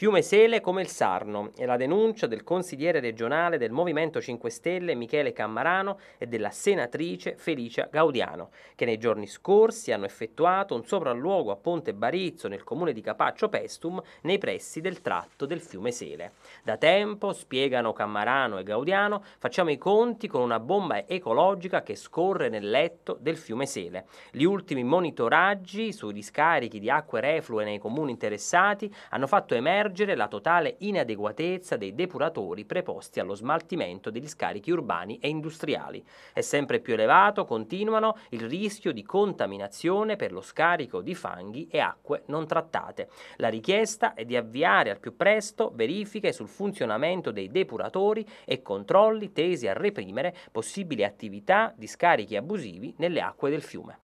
Fiume Sele come il Sarno è la denuncia del consigliere regionale del Movimento 5 Stelle Michele Cammarano e della senatrice Felicia Gaudiano, che nei giorni scorsi hanno effettuato un sopralluogo a Ponte Barizzo nel comune di Capaccio Pestum nei pressi del tratto del fiume Sele. Da tempo, spiegano Cammarano e Gaudiano, facciamo i conti con una bomba ecologica che scorre nel letto del fiume Sele. Gli ultimi monitoraggi sui discarichi di acque reflue nei comuni interessati hanno fatto emergere emergere la totale inadeguatezza dei depuratori preposti allo smaltimento degli scarichi urbani e industriali. È sempre più elevato, continuano, il rischio di contaminazione per lo scarico di fanghi e acque non trattate. La richiesta è di avviare al più presto verifiche sul funzionamento dei depuratori e controlli tesi a reprimere possibili attività di scarichi abusivi nelle acque del fiume.